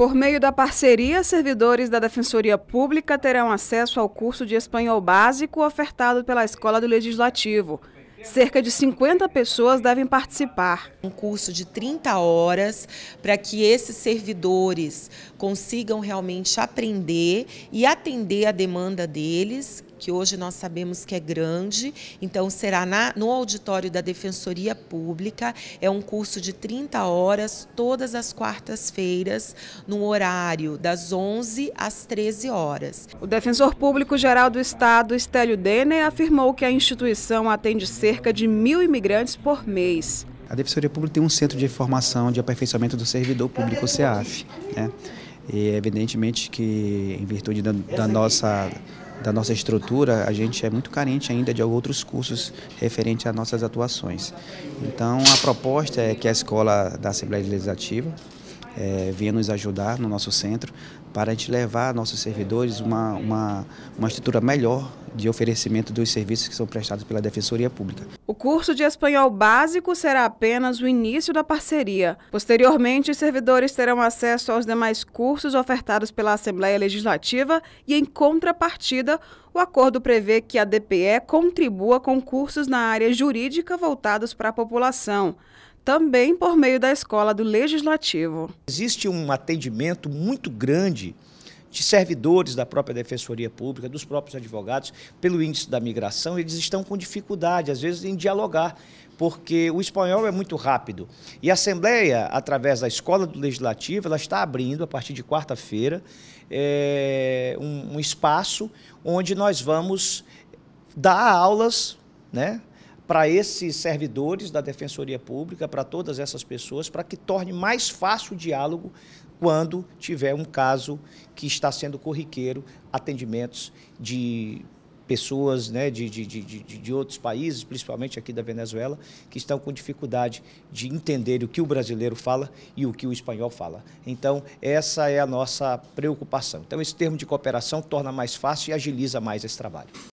Por meio da parceria, servidores da Defensoria Pública terão acesso ao curso de espanhol básico ofertado pela Escola do Legislativo. Cerca de 50 pessoas devem participar. Um curso de 30 horas para que esses servidores consigam realmente aprender e atender a demanda deles, que hoje nós sabemos que é grande. Então, será na, no auditório da Defensoria Pública. É um curso de 30 horas, todas as quartas-feiras, no horário das 11 às 13 horas. O defensor público-geral do Estado, Estélio Dene afirmou que a instituição atende cerca de mil imigrantes por mês. A Defensoria Pública tem um centro de formação de aperfeiçoamento do servidor público, o CEAF. Né? E é evidentemente que, em virtude da, da nossa da nossa estrutura, a gente é muito carente ainda de outros cursos referente às nossas atuações. Então, a proposta é que a escola da Assembleia Legislativa é, venha nos ajudar no nosso centro para a gente levar a nossos servidores uma, uma, uma estrutura melhor de oferecimento dos serviços que são prestados pela Defensoria Pública. O curso de espanhol básico será apenas o início da parceria. Posteriormente, os servidores terão acesso aos demais cursos ofertados pela Assembleia Legislativa e, em contrapartida, o acordo prevê que a DPE contribua com cursos na área jurídica voltados para a população também por meio da escola do Legislativo. Existe um atendimento muito grande de servidores da própria Defensoria Pública, dos próprios advogados, pelo índice da migração, eles estão com dificuldade, às vezes, em dialogar, porque o espanhol é muito rápido. E a Assembleia, através da Escola do Legislativo, ela está abrindo, a partir de quarta-feira, é, um, um espaço onde nós vamos dar aulas, né? para esses servidores da Defensoria Pública, para todas essas pessoas, para que torne mais fácil o diálogo quando tiver um caso que está sendo corriqueiro, atendimentos de pessoas né, de, de, de, de, outros países, principalmente aqui da Venezuela, que estão com dificuldade de entender o que o brasileiro fala e o que o espanhol fala. Então, essa é a nossa preocupação. Então, esse termo de cooperação torna mais fácil e agiliza mais esse trabalho.